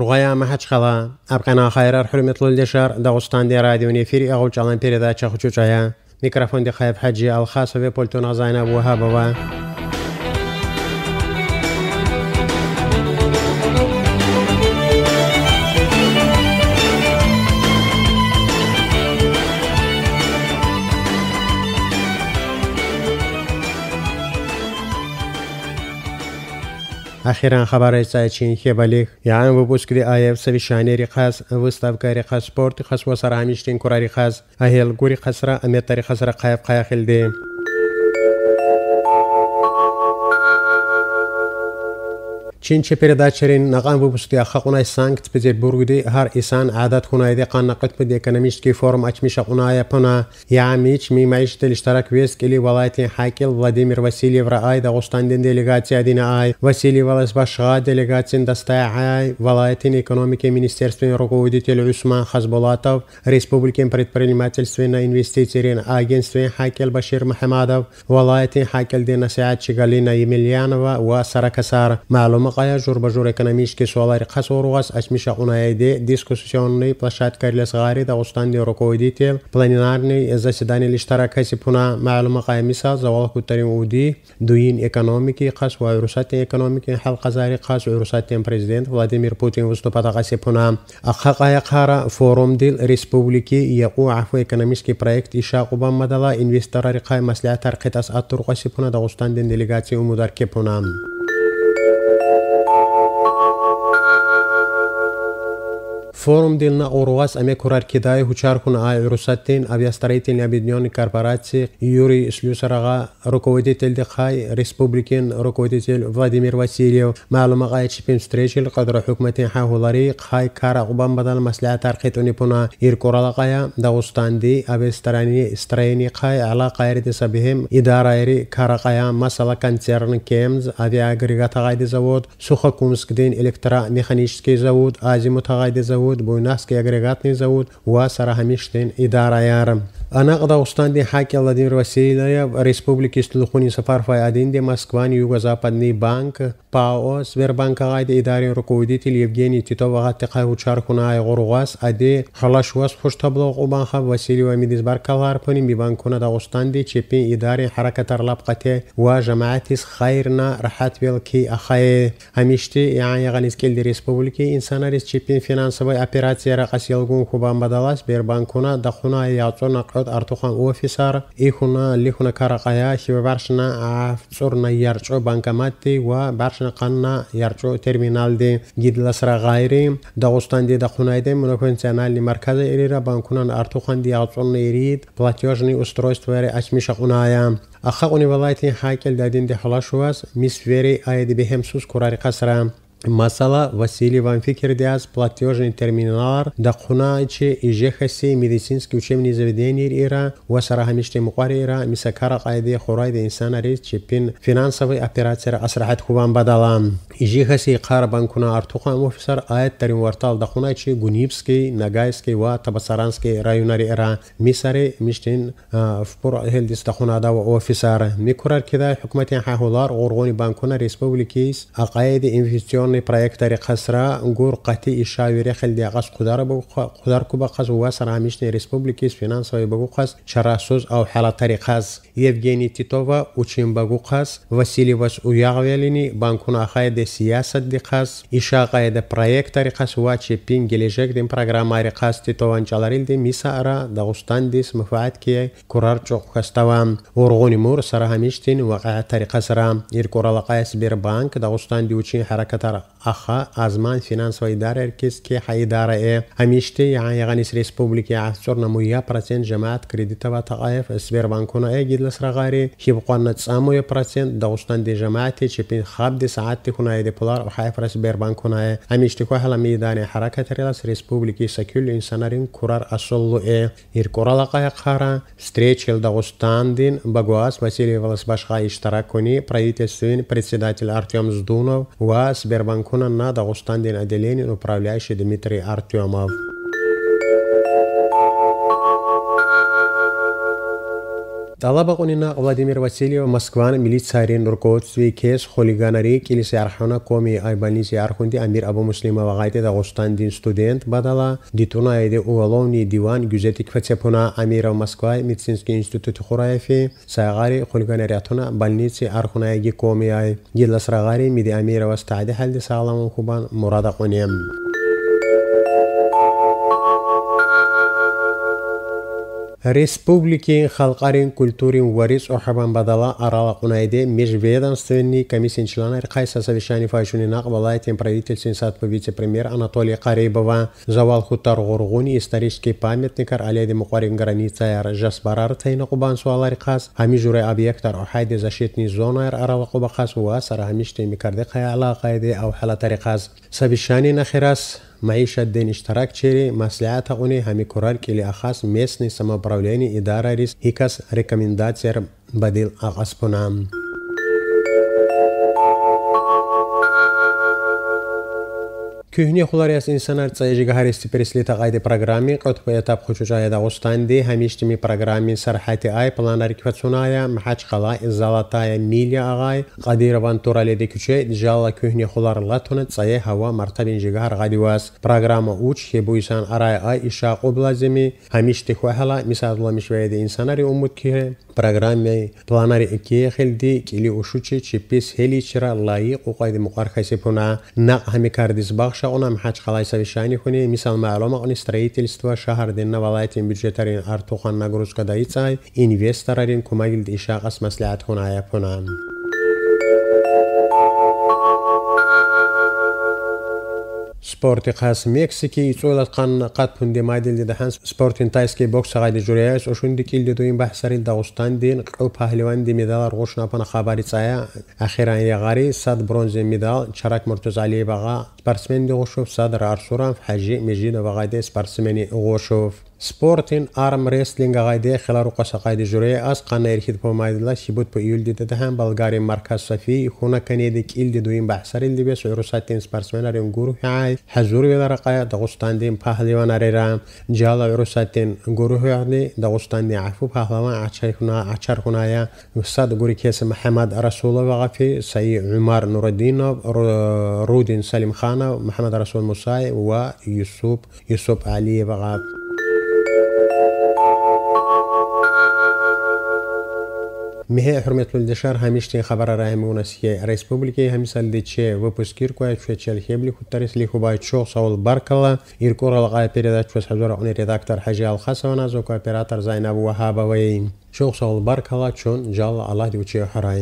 ئەوڕغایا مەحەچ خەڵا ئەبقەنا خایرار حرمێتڵل لێشار داغستان دێرادیو نێفیری ئەو جاڵان پێدا چەخچوچایە میکرافۆندی خایب حەجی ئەڵخاسەوێ پۆلتۆ نازانە بووها بەوە. ئاخێران خەبارەی سایچین خێبەلێک یان بۆ بۆسکری ئایف سەوی شانێری قاس وستابکاری قاسپۆرتی خەسوە سەرامیشتین کوڕاری خاز ئەهێل گوری خەسرە ئەمێتەری خەسرە قایب قایخل دێ. Çinçe peredaçerin nağan bu bustu yaxa qunay Sankt Peterburg'de her insan adat hunayde qanna qıtmı de ekonomistki forum açmışa qunaya pına yamiç mimayış del iştarak veskeli valaytli hakil Vladimir Vasilyev raay da Ostandin delegasiya dine ay Vasilyev alas başğa delegasiyin dastaya ay valayetin ekonomike ministerstven rukovoditeli Usman Khazbolatov Respublikin предпринимательствена инвестициярин агентствен hakil Bashir Mahamadov valayetin hakil de nasihatçı Galina Емельянова va Sarakasar ma'lum Anlık aya jurbajur ekonomik sualari qasorugas asmisha unaide дискуссионный площадка для сгари Дагостанный руководитель пленарный заседание лиштаракаси пуна معلومه قائمسا زوال کوترین اودی دوین экономики قص و عروسات экономики حلقه زاری قص عروسات президент Владимир Путин выступа тагасы пуна ахқая қара форум дил республики яқу عفو экономический проект иша қуба мадала инвесторлар қай маслихат тарқитас ат турқаси пуна Дагостан делегация умудар кепунам форум дил на орувас аме курар кидае хучар хуна а юрусаттин авиастроительный объединенной корпорации Юрий Шлюсарага руководитель дихай республикин руководитель Владимир Васильев معلومة غاية شبين ستريشل قدر حكمتين حاولاري خاي كارا غبان بدل مسلعة ترقيت ونبونا يركورا لغاية داوستان دي أبستراني استريني خاي على قايرة سبهم إدارة يري كارا غاية مسلا كانتيرن كيمز أبي أغريغاتا غايدي زود سوخا كومسك دين إلكترا ميخانيشكي زود آزي متغايدي زود завод буйнакский агрегатный завод ва сараҳамиштен идара ярм Anaqda Ustandi Haki Vladimir Vasilyev, Respubliki Sulhuni Safar Fayadinde Moskvan Yugo-Zapadный банк ПАО Сбербанкагайда идари руководитель Евгений Титов Гаттыка Учархунай Горгас Аде Халашвас Хуштаблог Убанха Васильева Мидизбаркалар Пуним Биванкуна да Устанди Чепин идари Харакатар Лапкате Ва Жамаатис Хайрна Рахат Велки Ахае Амиште Иан Ягалискель Республики Инсанарис Чепин финансовой операции Рахасилгун Хубамбадала Сбербанкуна Дахуна Яцона ხოთ არტოხან ოფისარ იხუნა ლიხუნა караყაია შე ვარშნა აწურნა იარჭო ბანკომატი ვა ვარშნა ყანა იარჭო ტერმინალდი გიდლასრა ღაირი დაღოსტანდი და ხუნაიდე მონოფუნციონალი მარკაზი ერირა ბანკუნან არტოხან დი აწურნა ერიდ პლატეჟნი უსტროისტვერე აშმიშა ყუნაია ახა ყუნი ვალაიტი ჰაიკელ დადინდი ხალაშუას მის ვერი აიდი ბიჰემსუს ქურარი ყასრა مثلا Василий Ванфикерди аз платежни терминалар да қуна чи ижехаси медицински учебни заведенир ира ва сара ҳамиште муқари ира мисакара қайди хурайди инсана рис чи пин финансови оператсияра асраҳат хубан бадалам ижехаси қарбан куна артуқам офисар аят дарин вартал да қуна чи гунибский нагайский ва табасаранский районари ира мисари миштин э, впур ҳелдис да хунада ва офисар микурар кида ҳукумати ҳаҳулар ғурғони банкуна республикис ақаиди инвестицион ڕۆنی پرایەکتەری قەسرا گۆر قەتی ئیشاوی رێخلدی غەس قودارە بە قودار کو بە قەز وە سەرامیشنی ریسپبلیکی سفینانسەوەی بەگو قەس شەراسۆز ئەو حالاتەری قاز یفگەنی تیتۆڤە وچین بەگو قەس وەسیلی وەس و یاغوێلینی بانکوناخای دە سیاست دی قەس ئیشاقای دە پرایەکتەری قەس واچی پینگلیژێک دیم پراگراماری قاستی تۆوانچەڵریل دی میساعرا دەغستان دیس مفاعات کیە کورار چۆقخستەوە وڕغۆنی مور سەرهامیشتین وەقعتەری قەسرا ئیرکۆڕەڵقای سبیر بانک دەغستان دیوچین حرەکەتەر اخه ازمان فینانس وای دار ارکیس کی حی دار ا یعنی یغنیس ریسپوبلیکی اثر نمویا پرسنت جماعت کریدیت و تقایف اسبر بانکونه ای گیدل سرغاری کی بقان نتسامو پرسنت دی جماعت چپین پین خب دی ساعتی تی خونه دی پولار او حی فرس بیر بانکونه ای همیشته کو هلا میدان حرکت ریلس ریسپوبلیکی سکول انسانارین کورار اصلو ای ایر کورالا قای قارا ستریچل دین بگواس واسیلی ولس باشخا اشتراک کنی پرایتسوین پرسیداتل ارتیوم زدونو و Bankunen nada ostandiin edileni upravляющий Дмитрий Артемов. талабағонина владимир васильев москваны милицияринин руководствои кес холиганари килиси архана коми айбанизи архунди амир абумуслимова ғайди дағустандин студент бадала дитунаиди уголовни диван гюзети кфацепуна амира москва медицинский институти хураефи сайғари холиганари атуна больница архунаеги коми ай гилласрағари миди амира вас таъди ҳалди сағламон хубан мурадақонем Республикин халықарын культурин варис охабан бадала арала кунайде межведомственный комиссия члены Кайса совещаний файшунинак валайтен правительствен сатпы вице-премьер Анатолий Карибова завал хутар горгуни исторический памятникар алейде мукварин границаяр жасбарар тайна кубан суалар кас хами журе объектар охайде защитный зонаяр арала куба кас ва сара хамиш теми карде кая алақайде ау хала тарикас совещаний нахирас Маишат ден иштарак чери маслиҳата уни ҳамикурал килиахас местни самоуправлени идарариз ҳикас рекомендатсияр ба дил ағаспунам кӯҳни хулари аз инсанард саежигаҳари стиперслита қайди программи қутбаятаб хучужаяда устанди ҳамиштими программи сарҳати ай планарикватсуная мҳачқала золотая миля ағай қадирован тураледи куче джала кӯҳни хулар латунат сае ҳава мартабин жигаҳар ғадивас программа уч хебуисан арай ай иша қублазими ҳамишти хуҳала мисадламишваяди инсанари умуд киҳе программе планари кехелди кили ушучи чипис хеличра лаи кукайди мукархасепуна на хами кардис бахша онам хач халайса вишани хуни мисал маалума они строительство шахар дина валайтин бюджетарин артухан нагрузка дайцай инвесторарин кумагилди ишагас маслиат хуна япунан Thank you. سپۆرتی قاسمێکسێکی چۆلت قان قات پوندێ مادیل دەدەهان سپۆرتین تایسکی بۆکس غای جوریایس ئۆشوندێکی لە دوین بە حسەری داغستان دێن قەو پاهلوان دیمێداڵ ڕۆشناپەنە خاباری چایە ئاخێران یاغاری ساد برۆنزێ میداڵ چراک مرتۆزالی بەغا سپارسمێن دۆشۆف ساد ڕارسووران حەجی مێژینە بەغای دێ سپارسمێنی سپۆرتین ئارم ڕێستلینگ غایدێ خلار و قەسەقای ژورێ ئاسقا نەرکیت پۆمایدلا سیبوت بۆ ئیلدی دەدەهان بەڵگاری مرکز سەفی خونەکەنێدێک ئیلدی دوین بەحسەرین دیبێ سوێروساتین سپارسمێنەرێن گوروی حەزور وێ ڕقاە دەغستاندین پاهلیوانارێرام جیاڵە وێروساتین گوروهیانی دەغستانی عفو پاهڵەوان ئاچایخنا ئاچار خونایە وساد گوری کێسە محەممەد ئەرەسوڵە بەغافی سەی عمار نوڕدینە رودین سەلیم خانە محەممەد رەسول موسای و یوسوب یوسوب علیە بەغاب. Меҳе ҳурметли шаҳр ҳамишти хабара раҳми унасие республики ҳамисалди че выпускир кое чечел хебли хуттарис лихубай чох савол баркала иркор алгай передачу сазора уни редактор ҳажи алхасована зоко оператор зайнаб ваҳабаваи чох савол баркала чун жал аллаҳди учи ҳарай